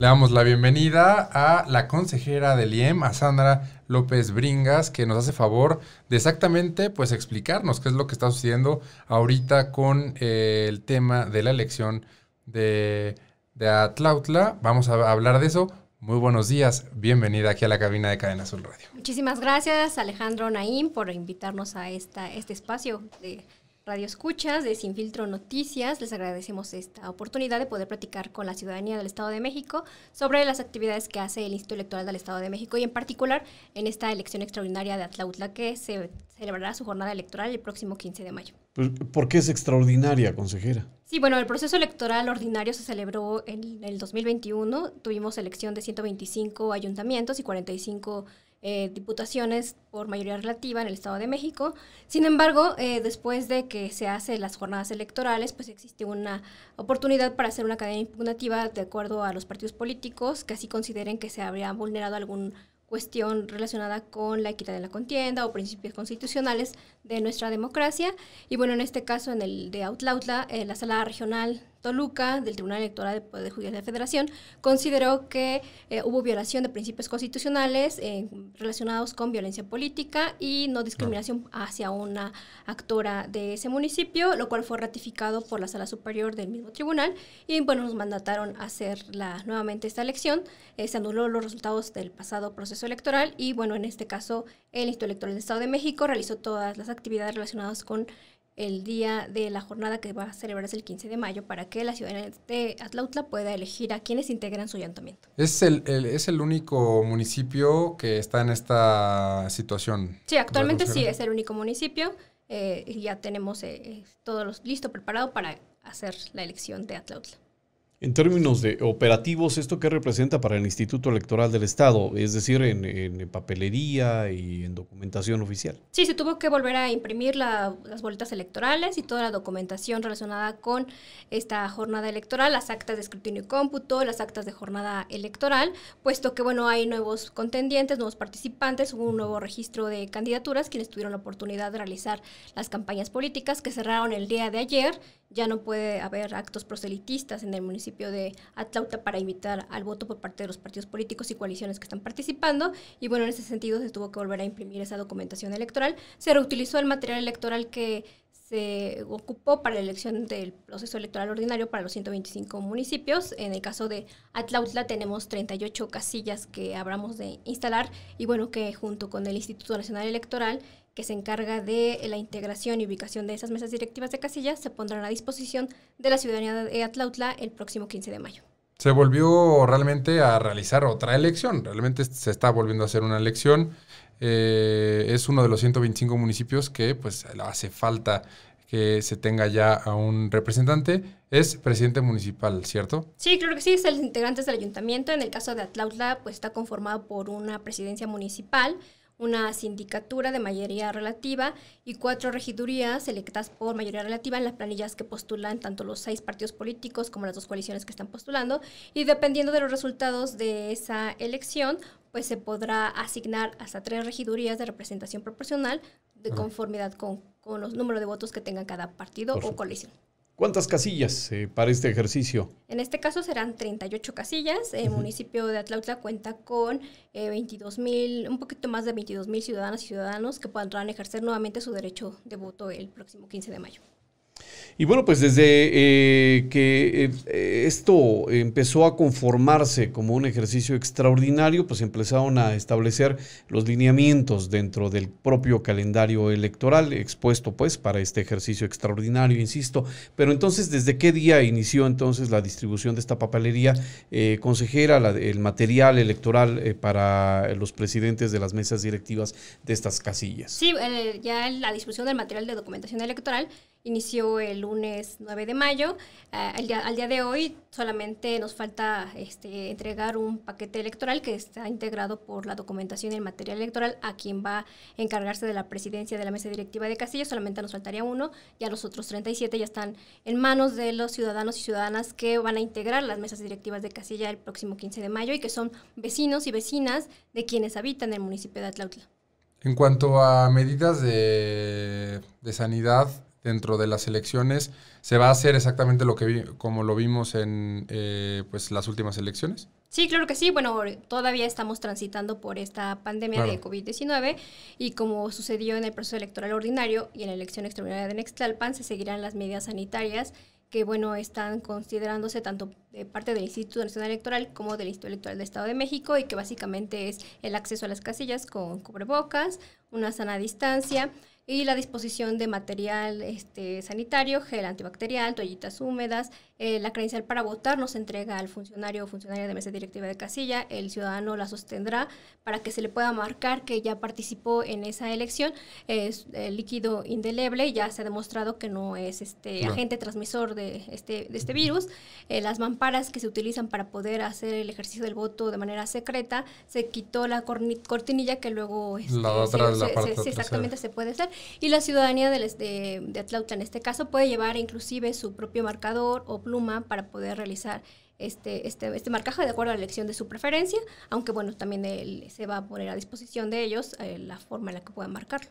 Le damos la bienvenida a la consejera del IEM, a Sandra López Bringas, que nos hace favor de exactamente pues explicarnos qué es lo que está sucediendo ahorita con eh, el tema de la elección de, de Atlautla. Vamos a hablar de eso. Muy buenos días, bienvenida aquí a la cabina de Cadena Azul Radio. Muchísimas gracias Alejandro Naim por invitarnos a esta, este espacio de Radio Escuchas de Sin Filtro Noticias. Les agradecemos esta oportunidad de poder platicar con la ciudadanía del Estado de México sobre las actividades que hace el Instituto Electoral del Estado de México y en particular en esta elección extraordinaria de Atlautla que se celebrará su jornada electoral el próximo 15 de mayo. Pues, ¿Por qué es extraordinaria, consejera? Sí, bueno, el proceso electoral ordinario se celebró en el 2021. Tuvimos elección de 125 ayuntamientos y 45 eh, diputaciones por mayoría relativa en el Estado de México. Sin embargo, eh, después de que se hacen las jornadas electorales, pues existe una oportunidad para hacer una cadena impugnativa de acuerdo a los partidos políticos que así consideren que se habría vulnerado algún cuestión relacionada con la equidad de la contienda o principios constitucionales de nuestra democracia. Y bueno, en este caso, en el de Autlautla, eh, la sala regional Toluca, del Tribunal Electoral de Poder Judicial de la Federación, consideró que eh, hubo violación de principios constitucionales eh, relacionados con violencia política y no discriminación hacia una actora de ese municipio, lo cual fue ratificado por la Sala Superior del mismo tribunal y bueno, nos mandataron a hacer la, nuevamente esta elección. Eh, se anuló los resultados del pasado proceso electoral y bueno, en este caso el Instituto Electoral del Estado de México realizó todas las actividades relacionadas con el día de la jornada que va a celebrarse el 15 de mayo para que la ciudad de Atlautla pueda elegir a quienes integran su ayuntamiento. Es el, es el único municipio que está en esta situación. Sí, actualmente sí, es el único municipio. Eh, ya tenemos eh, eh, todo listo, preparado para hacer la elección de Atlautla. En términos de operativos, ¿esto qué representa para el Instituto Electoral del Estado? Es decir, en, papelería y en documentación oficial. Sí, se tuvo que volver a imprimir las boletas electorales y toda la documentación relacionada con esta jornada electoral, las actas de escrutinio y cómputo, las actas de jornada electoral, puesto que, bueno, hay nuevos contendientes, nuevos participantes, hubo un nuevo registro de candidaturas, quienes tuvieron la oportunidad de realizar las campañas políticas que cerraron el día de ayer ya no puede haber actos proselitistas en el municipio de Atlauta para invitar al voto por parte de los partidos políticos y coaliciones que están participando. Y bueno, en ese sentido se tuvo que volver a imprimir esa documentación electoral. Se reutilizó el material electoral que se ocupó para la elección del proceso electoral ordinario para los 125 municipios. En el caso de Atlauta tenemos 38 casillas que hablamos de instalar y bueno, que junto con el Instituto Nacional Electoral que se encarga de eh, la integración y ubicación de esas mesas directivas de casillas, se pondrán a disposición de la ciudadanía de Atlautla el próximo 15 de mayo. Se volvió realmente a realizar otra elección, realmente se está volviendo a hacer una elección. Eh, es uno de los 125 municipios que pues hace falta que se tenga ya a un representante. Es presidente municipal, ¿cierto? Sí, claro que sí, es el integrante del ayuntamiento. En el caso de Atlautla, pues está conformado por una presidencia municipal, una sindicatura de mayoría relativa y cuatro regidurías electas por mayoría relativa en las planillas que postulan tanto los seis partidos políticos como las dos coaliciones que están postulando. Y dependiendo de los resultados de esa elección, pues se podrá asignar hasta tres regidurías de representación proporcional de conformidad con, los números de votos que tenga cada partido o coalición. ¿Cuántas casillas eh, para este ejercicio? En este caso serán 38 casillas. El municipio de Atlautla cuenta con eh, un poquito más de 22 mil ciudadanas y ciudadanos que podrán ejercer nuevamente su derecho de voto el próximo 15 de mayo. Y bueno, pues desde eh, que eh, esto empezó a conformarse como un ejercicio extraordinario, pues empezaron a establecer los lineamientos dentro del propio calendario electoral expuesto pues para este ejercicio extraordinario, insisto. Pero entonces, ¿desde qué día inició entonces la distribución de esta papelería, eh, consejera, el material electoral eh, para los presidentes de las mesas directivas de estas casillas? Sí, ya la distribución del material de documentación electoral inició el lunes 9 de mayo. Ah, al, día, al día de hoy solamente nos falta este, entregar un paquete electoral que está integrado por la documentación y el material electoral a quien va a encargarse de la presidencia de la mesa directiva de Castilla Solamente nos faltaría uno. Ya los otros 37 ya están en manos de los ciudadanos y ciudadanas que van a integrar las mesas directivas de Castilla el próximo 15 de mayo y que son vecinos y vecinas de quienes habitan el municipio de Atlautla. En cuanto a medidas de, de sanidad, dentro de las elecciones, ¿se va a hacer exactamente lo que como lo vimos en eh, pues, las últimas elecciones? Sí, claro que sí. Bueno, todavía estamos transitando por esta pandemia de COVID-19 y como sucedió en el proceso electoral ordinario y en la elección extraordinaria de Nextalpan, se seguirán las medidas sanitarias que bueno, están considerándose tanto parte del Instituto Nacional Electoral como del Instituto Electoral del Estado de México y que básicamente es el acceso a las casillas con cubrebocas, una sana distancia, y la disposición de material este, sanitario, gel antibacterial, toallitas húmedas. Eh, la credencial para votar nos entrega al funcionario o funcionaria de mesa directiva de casilla. El ciudadano la sostendrá para que se le pueda marcar que ya participó en esa elección. Es eh, líquido indeleble, ya se ha demostrado que no es este agente transmisor de este, de este virus. Eh, las mamparas que se utilizan para poder hacer el ejercicio del voto de manera secreta, se quitó la cortinilla que luego exactamente se puede hacer y la ciudadanía de, de, Atlauta en este caso puede llevar inclusive su propio marcador o pluma para poder realizar este, este, este marcaje de acuerdo a la elección de su preferencia, aunque bueno, también se va a poner a disposición de ellos eh, la forma en la que puedan marcarlo.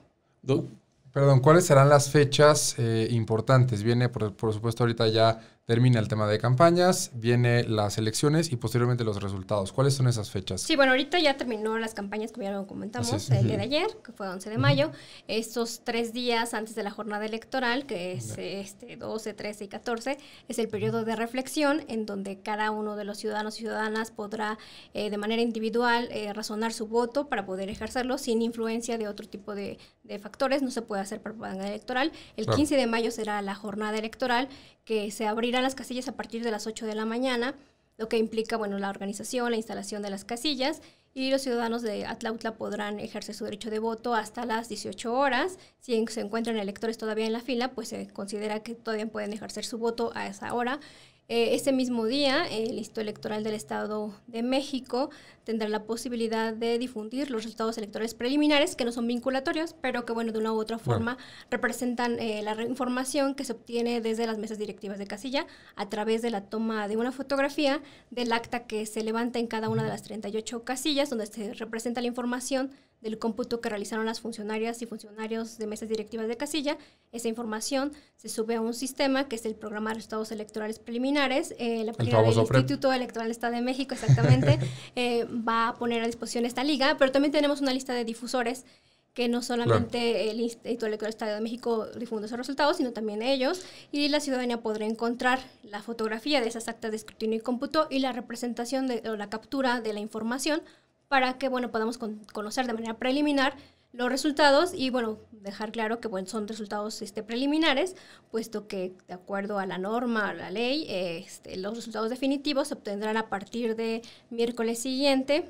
Perdón, ¿cuáles serán las fechas eh, importantes? Viene, por, por, supuesto, ahorita ya Termina el tema de campañas, viene las elecciones y posteriormente los resultados. ¿Cuáles son esas fechas? Sí, bueno, ahorita ya terminó las campañas, como ya lo comentamos, el de ayer, que fue 11 de mayo. Estos tres días antes de la jornada electoral, que es este 12, 13 y 14, es el periodo de reflexión en donde cada uno de los ciudadanos y ciudadanas podrá eh, de manera individual eh, razonar su voto para poder ejercerlo sin influencia de otro tipo de, factores. No se puede hacer propaganda electoral. El 15 de mayo será la jornada electoral que se abrirá las casillas a partir de las 8 de la mañana, lo que implica bueno, la organización, la instalación de las casillas y los ciudadanos de Atlautla podrán ejercer su derecho de voto hasta las 18 horas. Si se encuentran electores todavía en la fila, pues se considera que todavía pueden ejercer su voto a esa hora. Eh, ese mismo día, el Instituto Electoral del Estado de México tendrá la posibilidad de difundir los resultados electorales preliminares, que no son vinculatorios, pero que, bueno, de una u otra forma representan eh, la información que se obtiene desde las mesas directivas de casilla a través de la toma de una fotografía del acta que se levanta en cada una de las 38 casillas, donde se representa la información del cómputo que realizaron las funcionarias y funcionarios de mesas directivas de casilla. Esa información se sube a un sistema que es el programa de resultados electorales preliminares, eh, la página del e Instituto Electoral Estado de México, exactamente. Eh, va a poner a disposición esta liga, pero también tenemos una lista de difusores que no solamente el Instituto Electoral Estado de México difunde esos resultados, sino también ellos, y la ciudadanía podrá encontrar la fotografía de esas actas de escrutinio y cómputo y la representación de, o la captura de la información para que, bueno, podamos conocer de manera preliminar los resultados y bueno, dejar claro que bueno, son resultados este, preliminares, puesto que de acuerdo a la norma, a la ley, este, los resultados definitivos se obtendrán a partir de miércoles siguiente,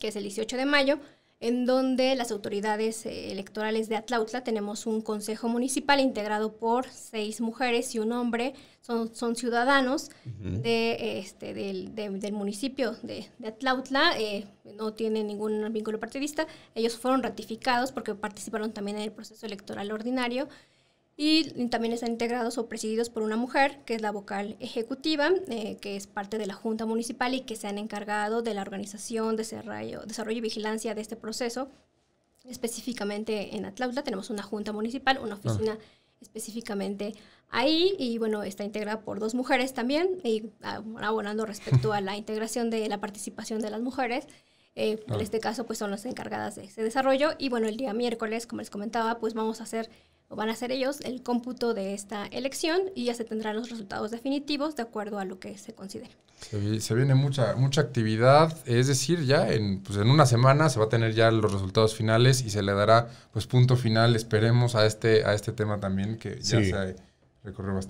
que es el 18 de mayo, en donde las autoridades eh, electorales de Atlautla tenemos un consejo municipal integrado por seis mujeres y un hombre, son, son ciudadanos de, este, del, municipio de, Atlautla, eh, no tienen ningún vínculo partidista, ellos fueron ratificados porque participaron también en el proceso electoral ordinario y también están integrados o presididos por una mujer, que es la vocal ejecutiva, eh, que es parte de la Junta Municipal y que se han encargado de la organización, desarrollo, desarrollo y vigilancia de este proceso. Específicamente en Atlauta tenemos una Junta Municipal, una ah. oficina específicamente ahí, y bueno, está integrada por dos mujeres también, y ah, abonando respecto a la integración de la participación de las mujeres. Eh, en ah. este caso, pues son las encargadas de ese desarrollo. Y bueno, el día miércoles, como les comentaba, pues vamos a hacer van a ser ellos el cómputo de esta elección y ya se tendrán los resultados definitivos de acuerdo a lo que se considere. Se, viene mucha, mucha actividad, es decir, ya en, pues en una semana se va a tener ya los resultados finales y se le dará pues punto final, esperemos, a este, a este tema también que ya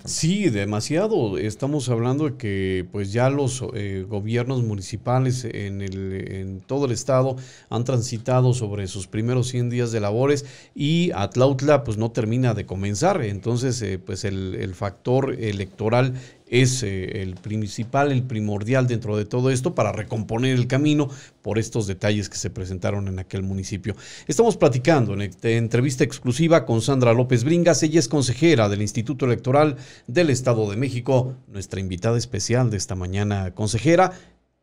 Sí, demasiado. Estamos hablando de que pues ya los eh, gobiernos municipales en, el, en todo el estado han transitado sobre sus primeros 100 días de labores y Atlautla pues no termina de comenzar. Entonces eh, pues el, el, factor electoral es eh, el principal, el primordial dentro de todo esto para recomponer el camino por estos detalles que se presentaron en aquel municipio. Estamos platicando en esta entrevista exclusiva con Sandra López Bringas, ella es consejera del Instituto Electoral del Estado de México, nuestra invitada especial de esta mañana, consejera.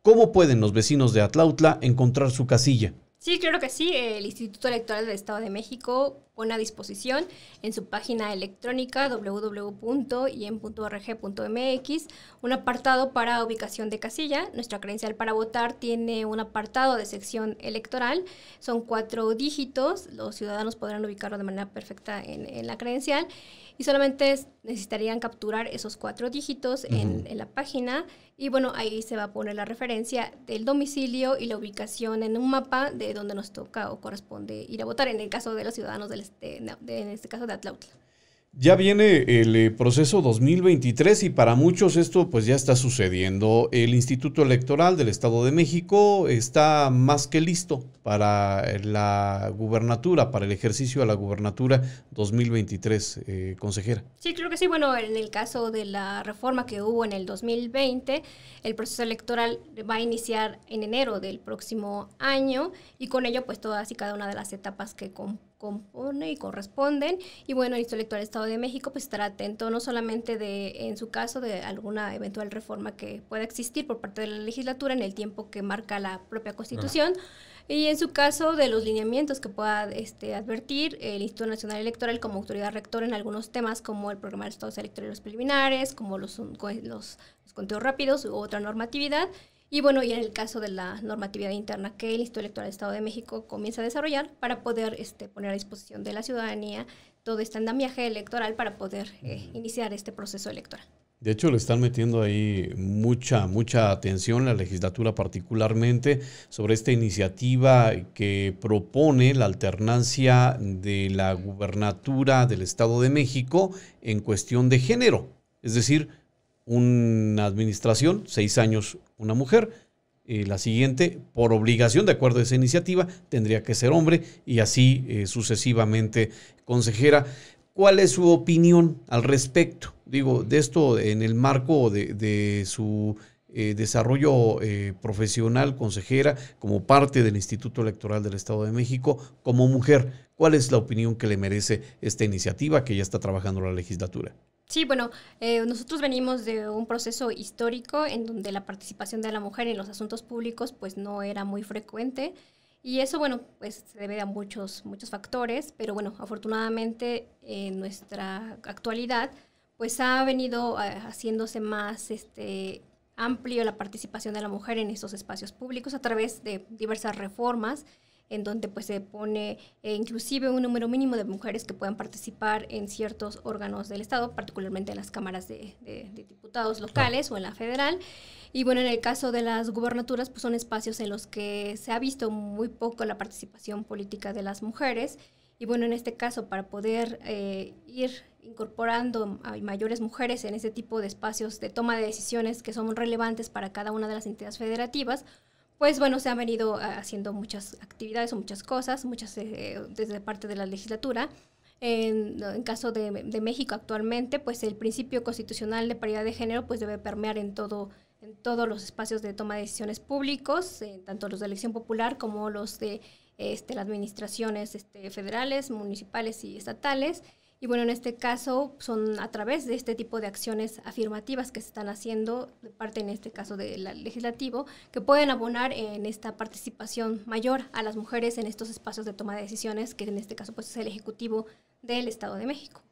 ¿Cómo pueden los vecinos de Atlautla encontrar su casilla? Sí, claro que sí. El Instituto Electoral del Estado de México pone a disposición en su página electrónica www.ien.org.mx un apartado para ubicación de casilla. Nuestra credencial para votar tiene un apartado de sección electoral. Son cuatro dígitos. Los ciudadanos podrán ubicarlo de manera perfecta en, en la credencial y solamente necesitarían capturar esos cuatro dígitos en, la página y bueno, ahí se va a poner la referencia del domicilio y la ubicación en un mapa de donde nos toca o corresponde ir a votar en el caso de los ciudadanos este, de, en este caso de Atlautla. Ya viene el eh, proceso 2023 y para muchos esto pues ya está sucediendo. El Instituto Electoral del Estado de México está más que listo para la gubernatura, para el ejercicio de la gubernatura 2023, eh, consejera. Sí, creo que sí. Bueno, en el caso de la reforma que hubo en el 2020, el proceso electoral va a iniciar en enero del próximo año y con ello pues todas y cada una de las etapas que componen compone y corresponden. Y bueno, el Instituto del Estado de México pues estará atento no solamente de, en su caso, de alguna eventual reforma que pueda existir por parte de la legislatura en el tiempo que marca la propia Constitución, y en su caso de los lineamientos que pueda este, advertir el Instituto Nacional Electoral como autoridad rectora en algunos temas como el programa de estados electorales preliminares, como los, los, los conteos rápidos u otra normatividad. Y bueno, y en el caso de la normatividad interna que el Instituto Electoral del Estado de México comienza a desarrollar para poder este, poner a disposición de la ciudadanía todo este andamiaje electoral para poder eh, iniciar este proceso electoral. De hecho, le están metiendo ahí mucha, mucha atención la legislatura particularmente sobre esta iniciativa que propone la alternancia de la gubernatura del Estado de México en cuestión de género. Es decir, una administración, seis años una mujer, la siguiente, por obligación, de acuerdo a esa iniciativa, tendría que ser hombre y así eh, sucesivamente, consejera. ¿Cuál es su opinión al respecto? Digo, de esto en el marco de, su eh, desarrollo eh, profesional, consejera, como parte del Instituto Electoral del Estado de México, como mujer. ¿Cuál es la opinión que le merece esta iniciativa que ya está trabajando la legislatura? Sí, bueno, eh, nosotros venimos de un proceso histórico en donde la participación de la mujer en los asuntos públicos pues no era muy frecuente y eso, bueno, pues se debe a muchos, muchos factores, pero bueno, afortunadamente en nuestra actualidad pues ha venido eh, haciéndose más este, amplio la participación de la mujer en estos espacios públicos a través de diversas reformas en donde pues se pone eh, inclusive un número mínimo de mujeres que puedan participar en ciertos órganos del Estado, particularmente en las cámaras de, diputados locales o en la federal. Y bueno, en el caso de las gubernaturas, pues son espacios en los que se ha visto muy poco la participación política de las mujeres. Y bueno, en este caso, para poder eh, ir incorporando a mayores mujeres en ese tipo de espacios de toma de decisiones que son relevantes para cada una de las entidades federativas, pues bueno, se han venido eh, haciendo muchas actividades o muchas cosas, muchas eh, desde parte de la legislatura. En, caso de, México actualmente, pues el principio constitucional de paridad de género pues debe permear en todo en todos los espacios de toma de decisiones públicos, eh, tanto los de elección popular como los de este, las administraciones este, federales, municipales y estatales. Y bueno, en este caso son a través de este tipo de acciones afirmativas que se están haciendo, de parte en este caso del legislativo, que pueden abonar en esta participación mayor a las mujeres en estos espacios de toma de decisiones, que en este caso pues es el Ejecutivo del Estado de México.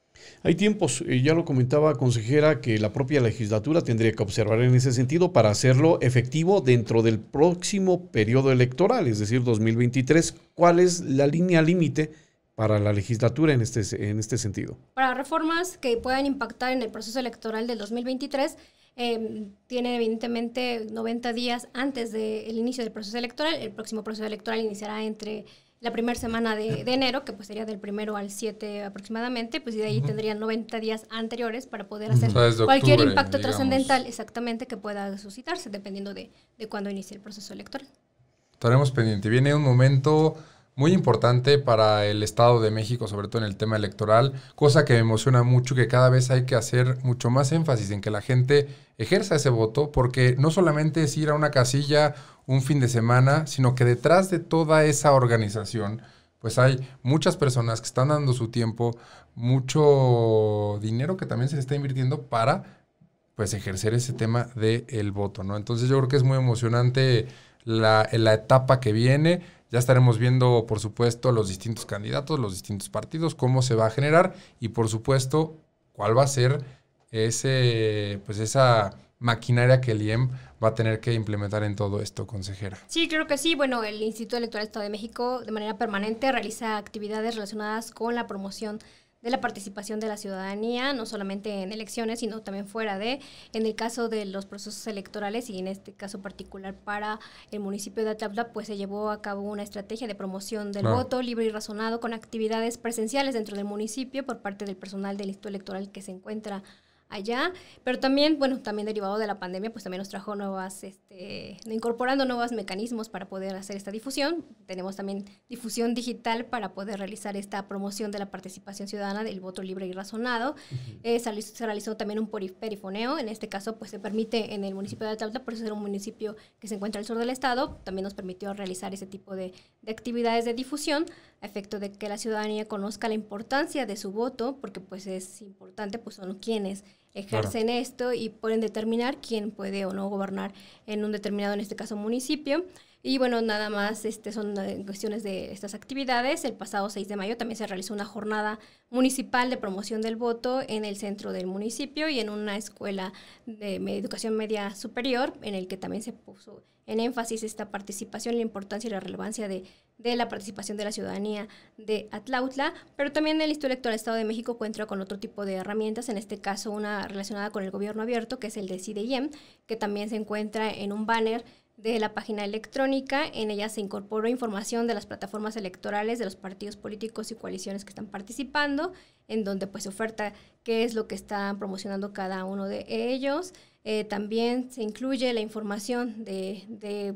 Hay tiempos, eh, ya lo comentaba consejera, que la propia legislatura tendría que observar en ese sentido para hacerlo efectivo dentro del próximo periodo electoral, es decir, 2023. ¿Cuál es la línea límite? para la legislatura en este, en este sentido? Para reformas que puedan impactar en el proceso electoral del 2023, eh, em, tiene evidentemente 90 días antes del inicio del proceso electoral. El próximo proceso electoral iniciará entre la primera semana de, enero, que pues sería del primero al 7 aproximadamente, pues y de ahí tendrían 90 días anteriores para poder hacer cualquier impacto trascendental exactamente que pueda suscitarse, dependiendo de, de cuándo inicie el proceso electoral. Estaremos pendientes. Viene un momento muy importante para el Estado de México, sobre todo en el tema electoral, cosa que me emociona mucho, que cada vez hay que hacer mucho más énfasis en que la gente ejerza ese voto, porque no solamente es ir a una casilla un fin de semana, sino que detrás de toda esa organización, pues hay muchas personas que están dando su tiempo, mucho dinero que también se está invirtiendo para pues ejercer ese tema del voto, ¿no? Entonces yo creo que es muy emocionante la, la etapa que viene ya estaremos viendo, por supuesto, los distintos candidatos, los distintos partidos, cómo se va a generar y, por supuesto, cuál va a ser ese, pues esa maquinaria que el IEM va a tener que implementar en todo esto, consejera. Sí, creo que sí. Bueno, el Instituto Electoral del Estado de México de manera permanente realiza actividades relacionadas con la promoción de la participación de la ciudadanía, no solamente en elecciones, sino también fuera de, en el caso de los procesos electorales y en este caso particular para el municipio de Atabla, pues se llevó a cabo una estrategia de promoción del voto libre y razonado con actividades presenciales dentro del municipio por parte del personal del Instituto Electoral que se encuentra allá, pero también, bueno, también derivado de la pandemia, pues también nos trajo nuevas, este, incorporando nuevos mecanismos para poder hacer esta difusión. Tenemos también difusión digital para poder realizar esta promoción de la participación ciudadana del voto libre y razonado. Eh, se, realizó, también un perifoneo, en este caso, pues se permite en el municipio de Atlanta, por eso es un municipio que se encuentra al sur del estado, también nos permitió realizar ese tipo de, de actividades de difusión efecto de que la ciudadanía conozca la importancia de su voto, porque pues es importante, pues son quienes ejercen esto y pueden determinar quién puede o no gobernar en un determinado, en este caso, municipio. Y bueno, nada más este, son eh, cuestiones de estas actividades. El pasado 6 de mayo también se realizó una jornada municipal de promoción del voto en el centro del municipio y en una escuela de educación media superior, en el que también se puso en énfasis esta participación, la importancia y la relevancia de, la participación de la ciudadanía de Atlautla, pero también el Instituto Electoral del Estado de México cuenta con otro tipo de herramientas, en este caso una relacionada con el gobierno abierto, que es el de CIDEIEM, que también se encuentra en un banner de la página electrónica. En ella se incorporó información de las plataformas electorales, de los partidos políticos y coaliciones que están participando, en donde pues se oferta qué es lo que están promocionando cada uno de ellos. Eh, también se incluye la información de, de,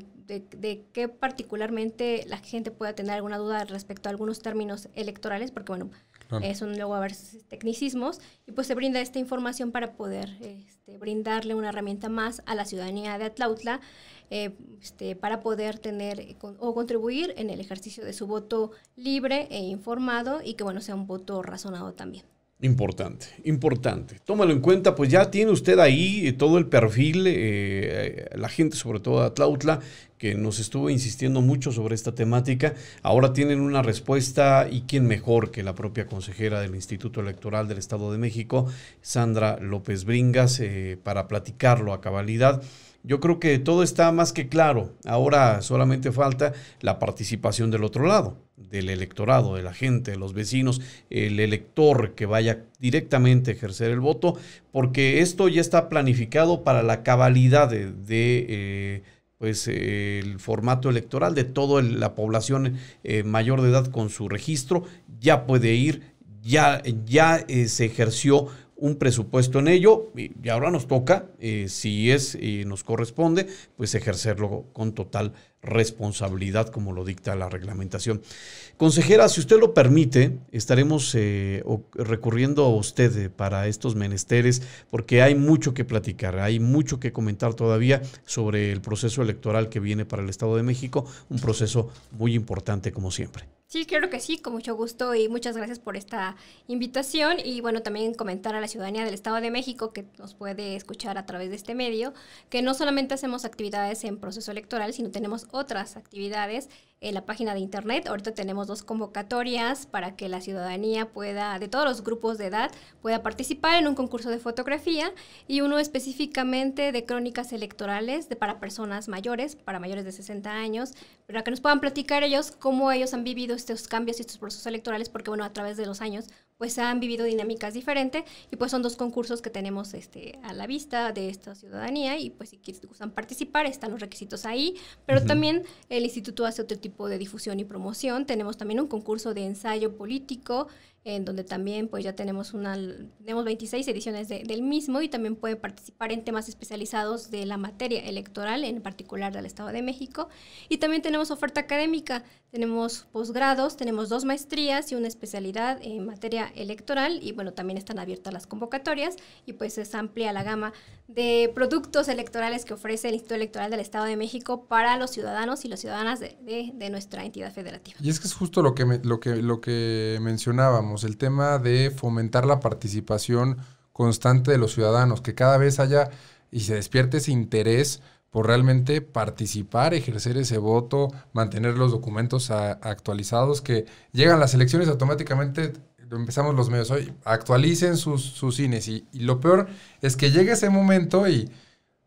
de qué particularmente la gente pueda tener alguna duda respecto a algunos términos electorales, porque bueno, es un luego a ver tecnicismos y pues se brinda esta información para poder este, brindarle una herramienta más a la ciudadanía de Atlautla eh, este, para poder tener eh, o contribuir en el ejercicio de su voto libre e informado y que bueno sea un voto razonado también. Importante, importante. Tómalo en cuenta, pues ya tiene usted ahí eh, todo el perfil, eh, eh, la gente sobre todo de Atlautla, que nos estuvo insistiendo mucho sobre esta temática, ahora tienen una respuesta y quién mejor que la propia consejera del Instituto Electoral del Estado de México, Sandra López Bringas, para platicarlo a cabalidad yo creo que todo está más que claro. Ahora solamente falta la participación del otro lado, del electorado, de la gente, de los vecinos, el elector que vaya directamente a ejercer el voto, porque esto ya está planificado para la cabalidad de, eh, pues eh, el formato electoral de toda la población eh, mayor de edad con su registro ya puede ir, ya, ya se ejerció un presupuesto en ello y ahora nos toca, eh, si es y eh, nos corresponde, pues ejercerlo con total responsabilidad como lo dicta la reglamentación. Consejera, si usted lo permite, estaremos eh, recurriendo a usted para estos menesteres porque hay mucho que platicar, hay mucho que comentar todavía sobre el proceso electoral que viene para el Estado de México, un proceso muy importante como siempre. Sí, claro que sí, con mucho gusto y muchas gracias por esta invitación y bueno, también comentar a la ciudadanía del Estado de México que nos puede escuchar a través de este medio, que no solamente hacemos actividades en proceso electoral, sino tenemos otras actividades en la página de internet. Ahorita tenemos dos convocatorias para que la ciudadanía pueda, de todos los grupos de edad, pueda participar en un concurso de fotografía y uno específicamente de crónicas electorales de, para personas mayores, para mayores de 60 años, para que nos puedan platicar ellos cómo ellos han vivido estos cambios y estos procesos electorales, porque bueno, a través de los años pues han vivido dinámicas diferentes y pues son dos concursos que tenemos este, a la vista de esta ciudadanía y pues si quieren, gustan participar están los requisitos ahí, pero también el instituto hace otro tipo de difusión y promoción, tenemos también un concurso de ensayo político en donde también pues ya tenemos una tenemos 26 ediciones del mismo y también puede participar en temas especializados de la materia electoral en particular del Estado de México y también tenemos oferta académica tenemos posgrados tenemos dos maestrías y una especialidad en materia electoral y bueno también están abiertas las convocatorias y pues es amplia la gama de productos electorales que ofrece el Instituto Electoral del Estado de México para los ciudadanos y las ciudadanas de, nuestra entidad federativa y es que es justo lo que lo que lo que mencionábamos el tema de fomentar la participación constante de los ciudadanos, que cada vez haya y se despierte ese interés por realmente participar, ejercer ese voto, mantener los documentos actualizados, que llegan las elecciones automáticamente empezamos los medios hoy, actualicen sus, cines y, lo peor es que llega ese momento y,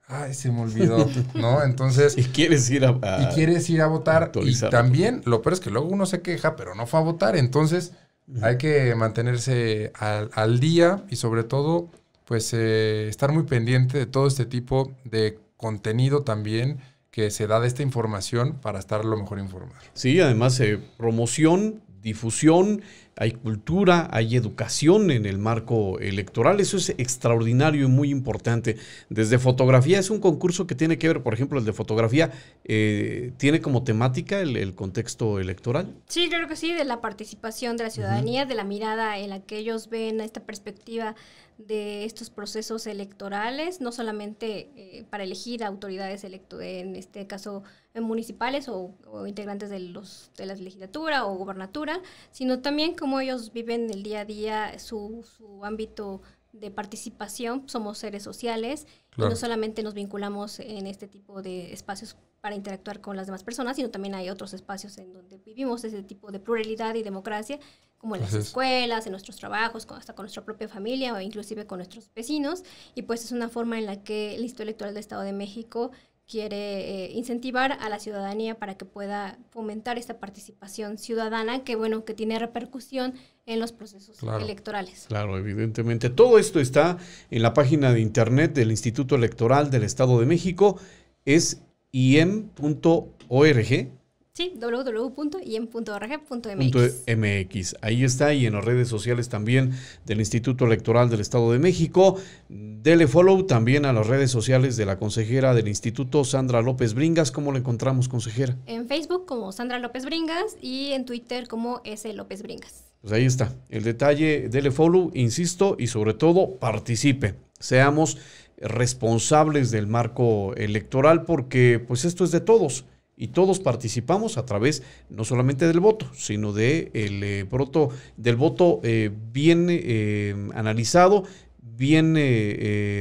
ay, se me olvidó, ¿no? Entonces... Y quieres ir a... y quieres ir a votar. y también, lo peor es que luego uno se queja, pero no fue a votar, entonces hay que mantenerse al, día y sobre todo, pues eh, estar muy pendiente de todo este tipo de contenido también que se da de esta información para estar lo mejor informado. Sí, además eh, promoción, difusión, hay cultura, hay educación en el marco electoral. Eso es extraordinario y muy importante. Desde fotografía es un concurso que tiene que ver, por ejemplo, el de fotografía, eh, ¿tiene como temática el, contexto electoral? Sí, creo que sí, de la participación de la ciudadanía, de la mirada en la que ellos ven esta perspectiva de estos procesos electorales, no solamente eh, para elegir autoridades electorales, en este caso municipales o, integrantes de, los, de la legislatura o gubernatura, sino también como ellos viven el día a día, su, ámbito de participación, somos seres sociales y no solamente nos vinculamos en este tipo de espacios para interactuar con las demás personas, sino también hay otros espacios en donde vivimos ese tipo de pluralidad y democracia, como en las escuelas, en nuestros trabajos, con, hasta con nuestra propia familia o inclusive con nuestros vecinos. Y pues es una forma en la que el Instituto Electoral del Estado de México quiere eh, incentivar a la ciudadanía para que pueda fomentar esta participación ciudadana que bueno que tiene repercusión en los procesos electorales. Claro, evidentemente. Todo esto está en la página de internet del Instituto Electoral del Estado de México, es im.org Sí, mx Ahí está, y en las redes sociales también del Instituto Electoral del Estado de México. Dele follow también a las redes sociales de la consejera del Instituto, Sandra López Bringas. ¿Cómo la encontramos, consejera? En Facebook como Sandra López Bringas y en Twitter como S. López Bringas. Pues ahí está, el detalle, dele follow, insisto, y sobre todo participe. Seamos responsables del marco electoral porque pues esto es de todos y todos participamos a través no solamente del voto, sino de el, eh, del voto eh, bien eh, analizado, bien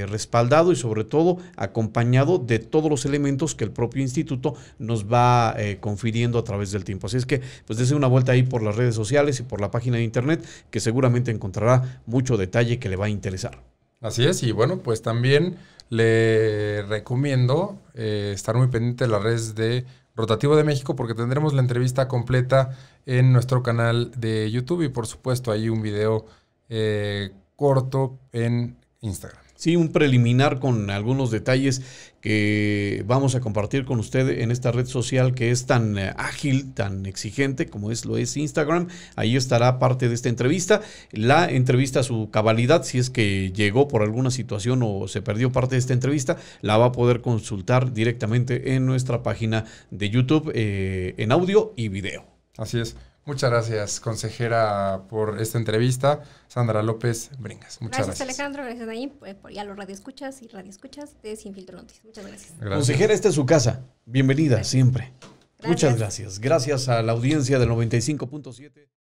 respaldado y sobre todo acompañado de todos los elementos que el propio instituto nos va confiriendo a través del tiempo. Así es que pues dése una vuelta ahí por las redes sociales y por la página de internet que seguramente encontrará mucho detalle que le va a interesar. Así es, y bueno, pues también le recomiendo estar muy pendiente de las redes de Rotativo de México porque tendremos la entrevista completa en nuestro canal de YouTube y por supuesto hay un video eh, corto en Instagram. Sí, un preliminar con algunos detalles que vamos a compartir con usted en esta red social que es tan eh, ágil, tan exigente como es lo es Instagram. Ahí estará parte de esta entrevista. La entrevista su cabalidad, si es que llegó por alguna situación o se perdió parte de esta entrevista, la va a poder consultar directamente en nuestra página de YouTube eh, en audio y video. Así es. Muchas gracias, consejera, por esta entrevista. Sandra López Bringas. Muchas gracias. Gracias, Alejandro. Gracias, ti. Eh, y ya los radioescuchas y radioescuchas de Sin Filtro Noticias. Muchas gracias. Consejera, esta es su casa. Bienvenida siempre. Muchas gracias. Gracias a la audiencia del 95.7.